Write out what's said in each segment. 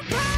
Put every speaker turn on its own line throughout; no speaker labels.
Bye.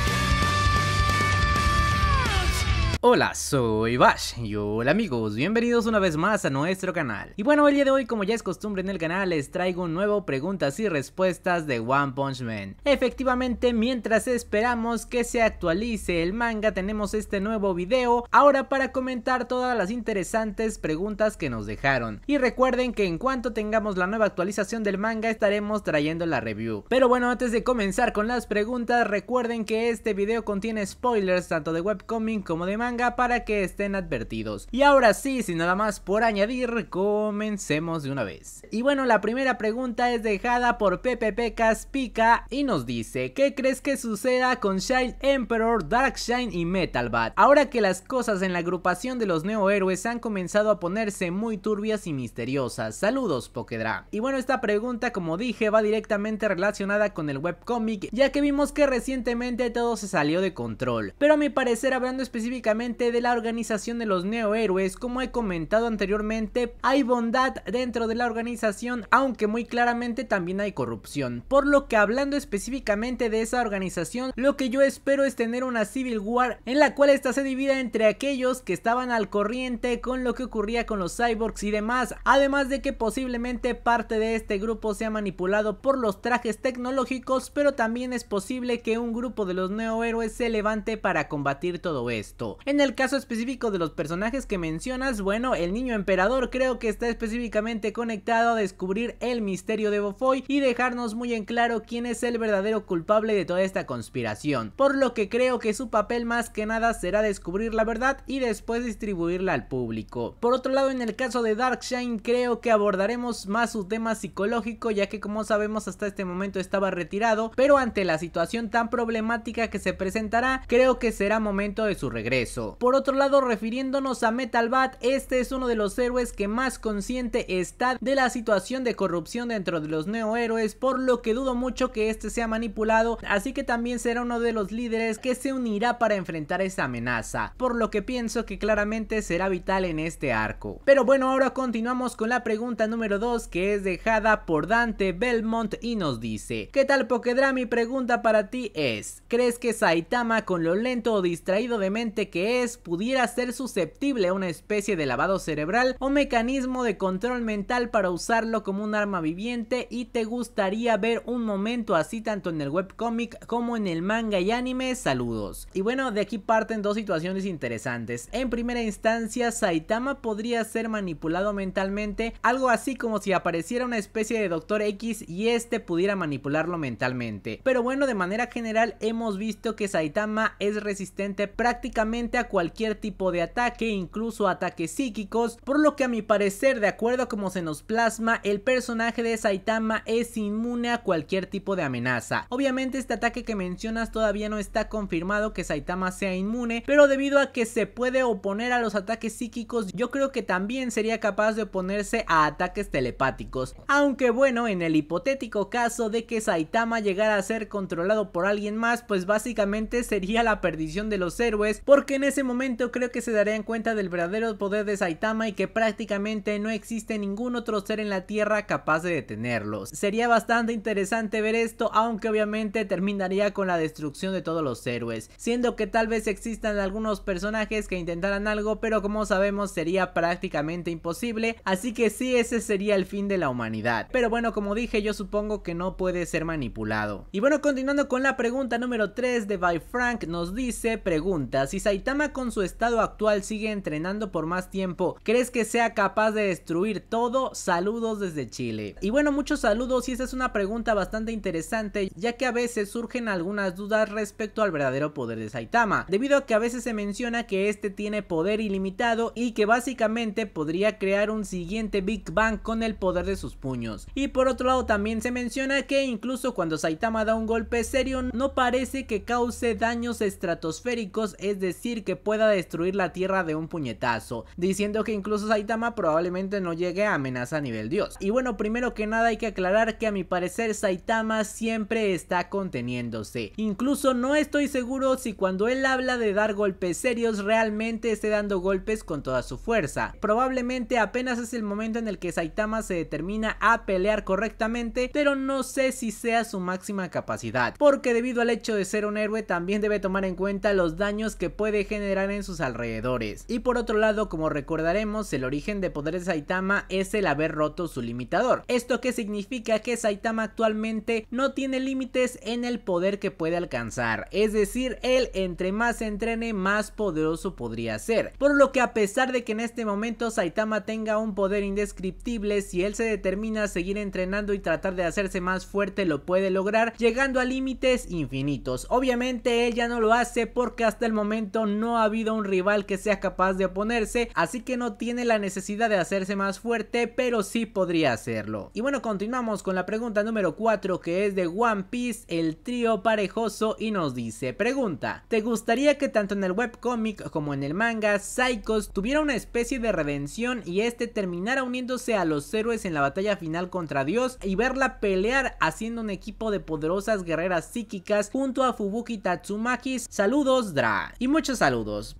Hola, soy Bash y hola amigos, bienvenidos una vez más a nuestro canal. Y bueno, el día de hoy como ya es costumbre en el canal les traigo un nuevo preguntas y respuestas de One Punch Man. Efectivamente, mientras esperamos que se actualice el manga tenemos este nuevo video ahora para comentar todas las interesantes preguntas que nos dejaron. Y recuerden que en cuanto tengamos la nueva actualización del manga estaremos trayendo la review. Pero bueno, antes de comenzar con las preguntas recuerden que este video contiene spoilers tanto de webcoming como de manga para que estén advertidos. Y ahora sí, sin nada más por añadir, comencemos de una vez. Y bueno, la primera pregunta es dejada por Pepepe Caspica y nos dice, ¿qué crees que suceda con Shine Emperor, Darkshine y Metal Bat? Ahora que las cosas en la agrupación de los neohéroes han comenzado a ponerse muy turbias y misteriosas. Saludos, Pokedra. Y bueno, esta pregunta, como dije, va directamente relacionada con el webcomic, ya que vimos que recientemente todo se salió de control. Pero a mi parecer, hablando específicamente de la organización de los neohéroes, como he comentado anteriormente, hay bondad dentro de la organización, aunque muy claramente también hay corrupción. Por lo que hablando específicamente de esa organización, lo que yo espero es tener una Civil War en la cual esta se divida entre aquellos que estaban al corriente con lo que ocurría con los cyborgs y demás, además de que posiblemente parte de este grupo sea manipulado por los trajes tecnológicos, pero también es posible que un grupo de los neohéroes se levante para combatir todo esto. En el caso específico de los personajes que mencionas, bueno, el niño emperador creo que está específicamente conectado a descubrir el misterio de Bofoy y dejarnos muy en claro quién es el verdadero culpable de toda esta conspiración, por lo que creo que su papel más que nada será descubrir la verdad y después distribuirla al público. Por otro lado, en el caso de Darkshine creo que abordaremos más su tema psicológico ya que como sabemos hasta este momento estaba retirado, pero ante la situación tan problemática que se presentará, creo que será momento de su regreso. Por otro lado, refiriéndonos a Metal Bat, este es uno de los héroes que más consciente está de la situación de corrupción dentro de los neohéroes, por lo que dudo mucho que este sea manipulado, así que también será uno de los líderes que se unirá para enfrentar esa amenaza, por lo que pienso que claramente será vital en este arco. Pero bueno, ahora continuamos con la pregunta número 2 que es dejada por Dante Belmont y nos dice, ¿qué tal Pokedra? Mi pregunta para ti es, ¿crees que Saitama con lo lento o distraído de mente que pudiera ser susceptible a una especie de lavado cerebral o mecanismo de control mental para usarlo como un arma viviente y te gustaría ver un momento así tanto en el webcomic como en el manga y anime, saludos. Y bueno, de aquí parten dos situaciones interesantes. En primera instancia, Saitama podría ser manipulado mentalmente, algo así como si apareciera una especie de Doctor X y este pudiera manipularlo mentalmente. Pero bueno, de manera general hemos visto que Saitama es resistente prácticamente a cualquier tipo de ataque, incluso ataques psíquicos, por lo que a mi parecer, de acuerdo a cómo se nos plasma, el personaje de Saitama es inmune a cualquier tipo de amenaza. Obviamente este ataque que mencionas todavía no está confirmado que Saitama sea inmune, pero debido a que se puede oponer a los ataques psíquicos, yo creo que también sería capaz de oponerse a ataques telepáticos. Aunque bueno, en el hipotético caso de que Saitama llegara a ser controlado por alguien más, pues básicamente sería la perdición de los héroes, porque en ese momento creo que se darían cuenta del verdadero poder de Saitama y que prácticamente no existe ningún otro ser en la Tierra capaz de detenerlos. Sería bastante interesante ver esto, aunque obviamente terminaría con la destrucción de todos los héroes, siendo que tal vez existan algunos personajes que intentaran algo, pero como sabemos sería prácticamente imposible, así que sí ese sería el fin de la humanidad. Pero bueno, como dije, yo supongo que no puede ser manipulado. Y bueno, continuando con la pregunta número 3 de By Frank, nos dice, pregunta, si Saitama Saitama con su estado actual sigue entrenando por más tiempo. ¿Crees que sea capaz de destruir todo? Saludos desde Chile. Y bueno, muchos saludos y esa es una pregunta bastante interesante ya que a veces surgen algunas dudas respecto al verdadero poder de Saitama, debido a que a veces se menciona que este tiene poder ilimitado y que básicamente podría crear un siguiente Big Bang con el poder de sus puños. Y por otro lado también se menciona que incluso cuando Saitama da un golpe serio no parece que cause daños estratosféricos, es decir, que pueda destruir la tierra de un puñetazo, diciendo que incluso Saitama probablemente no llegue a amenaza a nivel dios. Y bueno, primero que nada hay que aclarar que a mi parecer Saitama siempre está conteniéndose. Incluso no estoy seguro si cuando él habla de dar golpes serios realmente esté dando golpes con toda su fuerza. Probablemente apenas es el momento en el que Saitama se determina a pelear correctamente, pero no sé si sea su máxima capacidad. Porque debido al hecho de ser un héroe también debe tomar en cuenta los daños que puede generar en sus alrededores. Y por otro lado, como recordaremos, el origen de poder de Saitama es el haber roto su limitador. Esto que significa que Saitama actualmente no tiene límites en el poder que puede alcanzar. Es decir, él entre más se entrene, más poderoso podría ser. Por lo que a pesar de que en este momento Saitama tenga un poder indescriptible, si él se determina a seguir entrenando y tratar de hacerse más fuerte, lo puede lograr, llegando a límites infinitos. Obviamente ella no lo hace porque hasta el momento no no ha habido un rival que sea capaz de oponerse, así que no tiene la necesidad de hacerse más fuerte, pero sí podría hacerlo. Y bueno, continuamos con la pregunta número 4 que es de One Piece, el trío parejoso y nos dice, pregunta, ¿te gustaría que tanto en el webcómic como en el manga, Psychos tuviera una especie de redención y este terminara uniéndose a los héroes en la batalla final contra Dios y verla pelear haciendo un equipo de poderosas guerreras psíquicas junto a Fubuki Tatsumaki? Saludos, Dra. Y muchos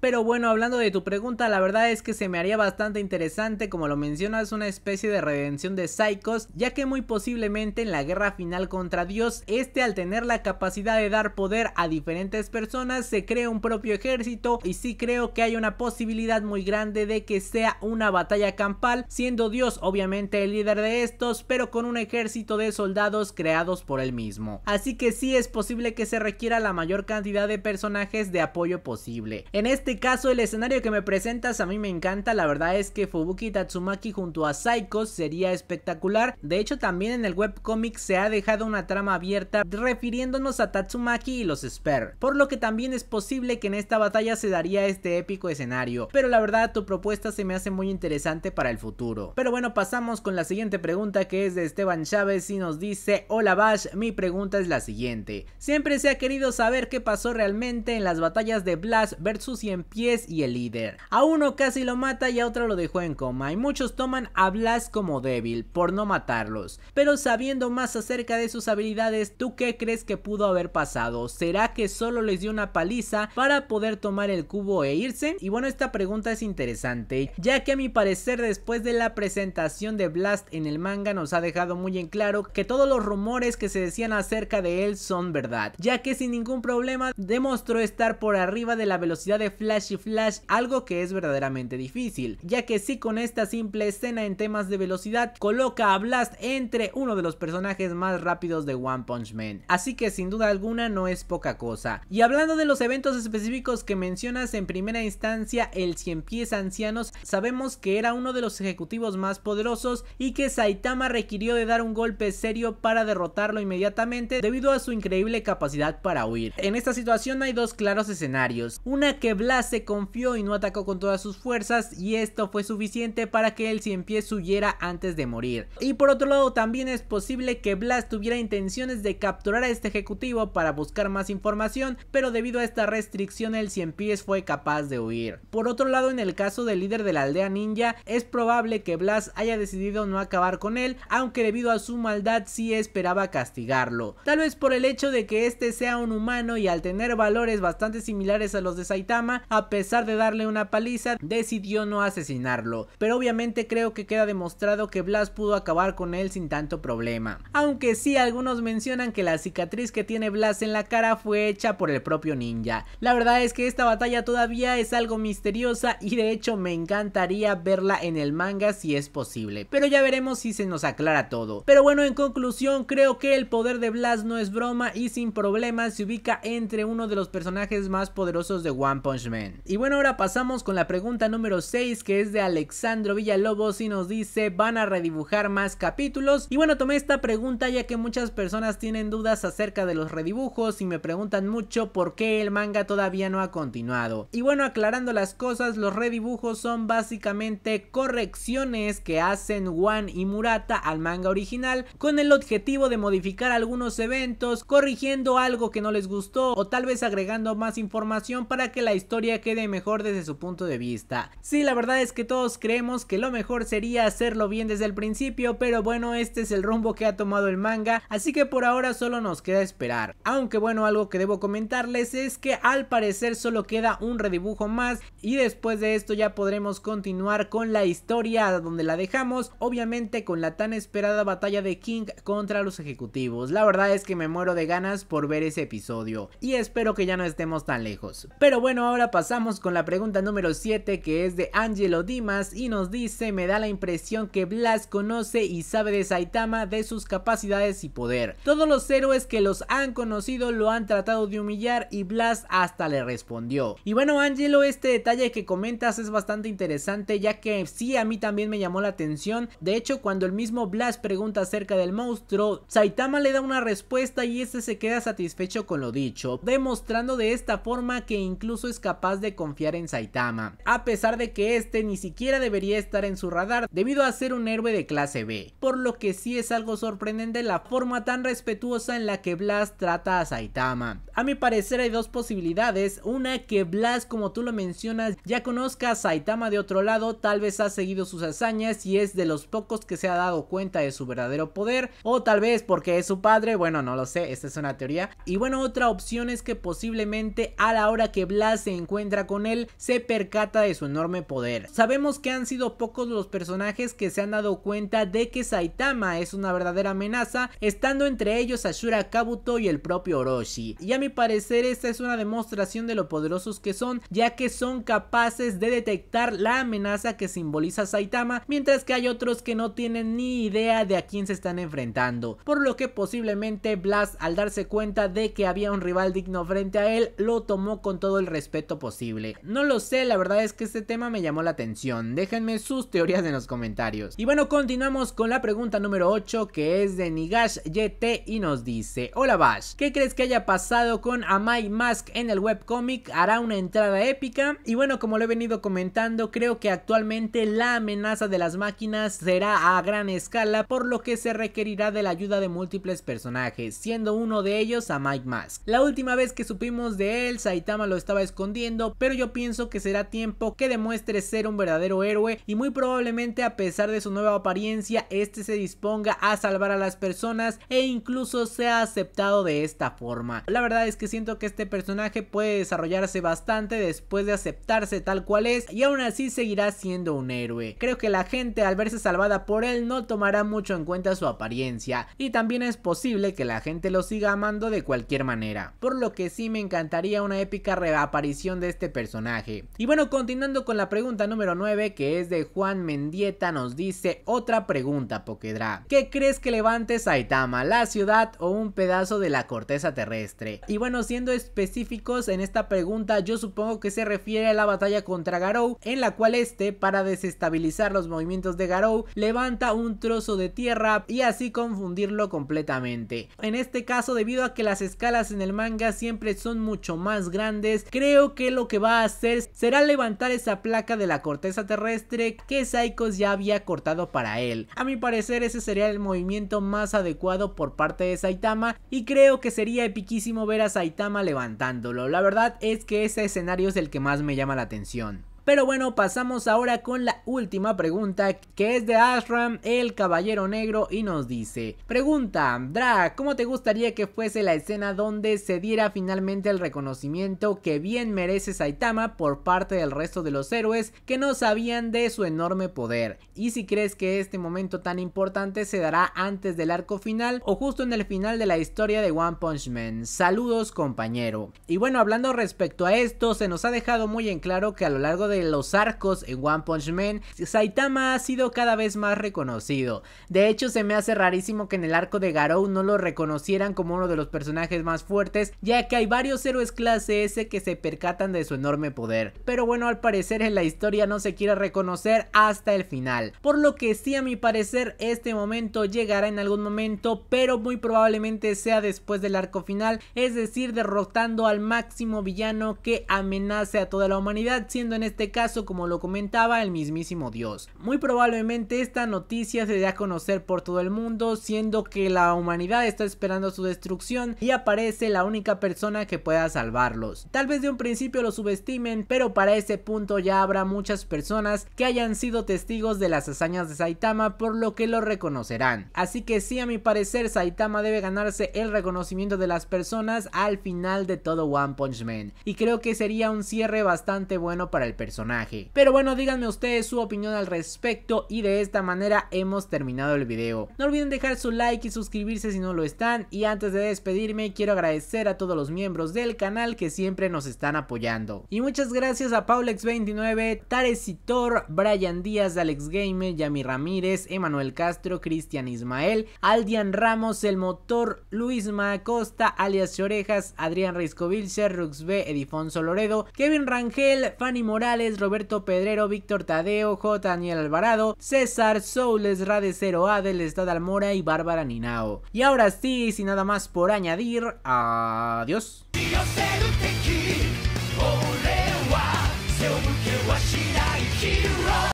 pero bueno, hablando de tu pregunta, la verdad es que se me haría bastante interesante, como lo mencionas, una especie de redención de Psychos, ya que muy posiblemente en la guerra final contra Dios, este al tener la capacidad de dar poder a diferentes personas, se crea un propio ejército y sí creo que hay una posibilidad muy grande de que sea una batalla campal, siendo Dios obviamente el líder de estos, pero con un ejército de soldados creados por él mismo. Así que sí es posible que se requiera la mayor cantidad de personajes de apoyo posible en este caso el escenario que me presentas a mí me encanta, la verdad es que Fubuki Tatsumaki junto a Psycho sería espectacular. De hecho también en el webcomic se ha dejado una trama abierta refiriéndonos a Tatsumaki y los esper por lo que también es posible que en esta batalla se daría este épico escenario, pero la verdad tu propuesta se me hace muy interesante para el futuro. Pero bueno, pasamos con la siguiente pregunta que es de Esteban Chávez y nos dice, hola Bash, mi pregunta es la siguiente. Siempre se ha querido saber qué pasó realmente en las batallas de Blast sus 100 pies y el líder. A uno casi lo mata y a otro lo dejó en coma y muchos toman a Blast como débil por no matarlos. Pero sabiendo más acerca de sus habilidades, ¿tú qué crees que pudo haber pasado? ¿Será que solo les dio una paliza para poder tomar el cubo e irse? Y bueno, esta pregunta es interesante, ya que a mi parecer después de la presentación de Blast en el manga nos ha dejado muy en claro que todos los rumores que se decían acerca de él son verdad, ya que sin ningún problema demostró estar por arriba de la velocidad velocidad de Flash y Flash, algo que es verdaderamente difícil, ya que si con esta simple escena en temas de velocidad coloca a Blast entre uno de los personajes más rápidos de One Punch Man, así que sin duda alguna no es poca cosa. Y hablando de los eventos específicos que mencionas en primera instancia, el Cien Pies Ancianos, sabemos que era uno de los ejecutivos más poderosos y que Saitama requirió de dar un golpe serio para derrotarlo inmediatamente debido a su increíble capacidad para huir. En esta situación hay dos claros escenarios, que Blas se confió y no atacó con todas sus fuerzas y esto fue suficiente para que el cien pies huyera antes de morir. Y por otro lado también es posible que Blas tuviera intenciones de capturar a este ejecutivo para buscar más información, pero debido a esta restricción el cien pies fue capaz de huir. Por otro lado en el caso del líder de la aldea ninja es probable que Blas haya decidido no acabar con él, aunque debido a su maldad sí esperaba castigarlo. Tal vez por el hecho de que este sea un humano y al tener valores bastante similares a los de Saitama, a pesar de darle una paliza, decidió no asesinarlo. Pero obviamente creo que queda demostrado que Blas pudo acabar con él sin tanto problema. Aunque sí algunos mencionan que la cicatriz que tiene Blas en la cara fue hecha por el propio ninja. La verdad es que esta batalla todavía es algo misteriosa y de hecho me encantaría verla en el manga si es posible. Pero ya veremos si se nos aclara todo. Pero bueno, en conclusión creo que el poder de Blas no es broma y sin problemas se ubica entre uno de los personajes más poderosos de One Punch Man. Y bueno, ahora pasamos con la pregunta número 6 que es de Alexandro Villalobos y nos dice, ¿van a redibujar más capítulos? Y bueno, tomé esta pregunta ya que muchas personas tienen dudas acerca de los redibujos y me preguntan mucho por qué el manga todavía no ha continuado. Y bueno, aclarando las cosas, los redibujos son básicamente correcciones que hacen Wan y Murata al manga original con el objetivo de modificar algunos eventos, corrigiendo algo que no les gustó o tal vez agregando más información para que la historia quede mejor desde su punto de vista. Sí, la verdad es que todos creemos que lo mejor sería hacerlo bien desde el principio, pero bueno, este es el rumbo que ha tomado el manga, así que por ahora solo nos queda esperar. Aunque bueno, algo que debo comentarles es que al parecer solo queda un redibujo más y después de esto ya podremos continuar con la historia donde la dejamos, obviamente con la tan esperada batalla de King contra los ejecutivos. La verdad es que me muero de ganas por ver ese episodio y espero que ya no estemos tan lejos. Pero bueno, ahora pasamos con la pregunta número 7 que es de Angelo Dimas y nos dice, me da la impresión que Blas conoce y sabe de Saitama, de sus capacidades y poder. Todos los héroes que los han conocido lo han tratado de humillar y Blas hasta le respondió. Y bueno Angelo, este detalle que comentas es bastante interesante ya que sí a mí también me llamó la atención. De hecho, cuando el mismo Blas pregunta acerca del monstruo, Saitama le da una respuesta y este se queda satisfecho con lo dicho, demostrando de esta forma que incluso incluso es capaz de confiar en Saitama, a pesar de que este ni siquiera debería estar en su radar debido a ser un héroe de clase B, por lo que sí es algo sorprendente la forma tan respetuosa en la que Blas trata a Saitama. A mi parecer hay dos posibilidades, una que Blas como tú lo mencionas ya conozca a Saitama de otro lado, tal vez ha seguido sus hazañas y es de los pocos que se ha dado cuenta de su verdadero poder, o tal vez porque es su padre, bueno no lo sé, esta es una teoría. Y bueno otra opción es que posiblemente a la hora que Blas se encuentra con él, se percata de su enorme poder. Sabemos que han sido pocos los personajes que se han dado cuenta de que Saitama es una verdadera amenaza, estando entre ellos Ashura Kabuto y el propio Orochi. Y a mi parecer esta es una demostración de lo poderosos que son, ya que son capaces de detectar la amenaza que simboliza Saitama, mientras que hay otros que no tienen ni idea de a quién se están enfrentando. Por lo que posiblemente Blast al darse cuenta de que había un rival digno frente a él, lo tomó con todo el respeto posible. No lo sé, la verdad es que este tema me llamó la atención. Déjenme sus teorías en los comentarios. Y bueno, continuamos con la pregunta número 8 que es de Nigash YT y nos dice, hola Bash, ¿qué crees que haya pasado con Amai Mask en el webcomic? ¿Hará una entrada épica? Y bueno, como lo he venido comentando, creo que actualmente la amenaza de las máquinas será a gran escala, por lo que se requerirá de la ayuda de múltiples personajes, siendo uno de ellos a Mike Mask. La última vez que supimos de él, Saitama lo está estaba escondiendo, pero yo pienso que será tiempo que demuestre ser un verdadero héroe y muy probablemente a pesar de su nueva apariencia, este se disponga a salvar a las personas e incluso sea aceptado de esta forma. La verdad es que siento que este personaje puede desarrollarse bastante después de aceptarse tal cual es y aún así seguirá siendo un héroe. Creo que la gente al verse salvada por él no tomará mucho en cuenta su apariencia y también es posible que la gente lo siga amando de cualquier manera. Por lo que sí me encantaría una épica revancha aparición de este personaje. Y bueno, continuando con la pregunta número 9 que es de Juan Mendieta nos dice otra pregunta Pokedra. ¿Qué crees que levante Saitama, la ciudad o un pedazo de la corteza terrestre? Y bueno, siendo específicos en esta pregunta yo supongo que se refiere a la batalla contra Garou en la cual este para desestabilizar los movimientos de Garou levanta un trozo de tierra y así confundirlo completamente. En este caso debido a que las escalas en el manga siempre son mucho más grandes creo que lo que va a hacer será levantar esa placa de la corteza terrestre que Saikos ya había cortado para él. A mi parecer ese sería el movimiento más adecuado por parte de Saitama y creo que sería epiquísimo ver a Saitama levantándolo. La verdad es que ese escenario es el que más me llama la atención. Pero bueno, pasamos ahora con la última pregunta que es de Ashram, el caballero negro, y nos dice: Pregunta, Dra, ¿cómo te gustaría que fuese la escena donde se diera finalmente el reconocimiento que bien merece Saitama por parte del resto de los héroes que no sabían de su enorme poder? Y si crees que este momento tan importante se dará antes del arco final o justo en el final de la historia de One Punch Man. Saludos, compañero. Y bueno, hablando respecto a esto, se nos ha dejado muy en claro que a lo largo de los arcos en One Punch Man, Saitama ha sido cada vez más reconocido. De hecho, se me hace rarísimo que en el arco de Garou no lo reconocieran como uno de los personajes más fuertes, ya que hay varios héroes clase S que se percatan de su enorme poder. Pero bueno, al parecer en la historia no se quiere reconocer hasta el final. Por lo que sí, a mi parecer, este momento llegará en algún momento, pero muy probablemente sea después del arco final, es decir, derrotando al máximo villano que amenace a toda la humanidad, siendo en este este caso como lo comentaba el mismísimo Dios. Muy probablemente esta noticia se dé a conocer por todo el mundo, siendo que la humanidad está esperando su destrucción y aparece la única persona que pueda salvarlos. Tal vez de un principio lo subestimen, pero para ese punto ya habrá muchas personas que hayan sido testigos de las hazañas de Saitama, por lo que lo reconocerán. Así que sí, a mi parecer, Saitama debe ganarse el reconocimiento de las personas al final de todo One Punch Man. Y creo que sería un cierre bastante bueno para el personaje. Pero bueno, díganme ustedes su opinión al respecto y de esta manera hemos terminado el video. No olviden dejar su like y suscribirse si no lo están y antes de despedirme quiero agradecer a todos los miembros del canal que siempre nos están apoyando. Y muchas gracias a Paulex29, Taresitor, Brian Díaz, Alex Gamer Yami Ramírez, Emanuel Castro, Cristian Ismael, Aldian Ramos, El Motor, Luis Macosta, alias Chorejas, Adrián Reiscovilcher, Rux B, Edifonso Loredo, Kevin Rangel, Fanny Morales, Roberto Pedrero, Víctor Tadeo, J. Daniel Alvarado, César Soules, Radecero Adel, estado Almora y Bárbara Ninao. Y ahora sí, sin nada más por añadir, adiós.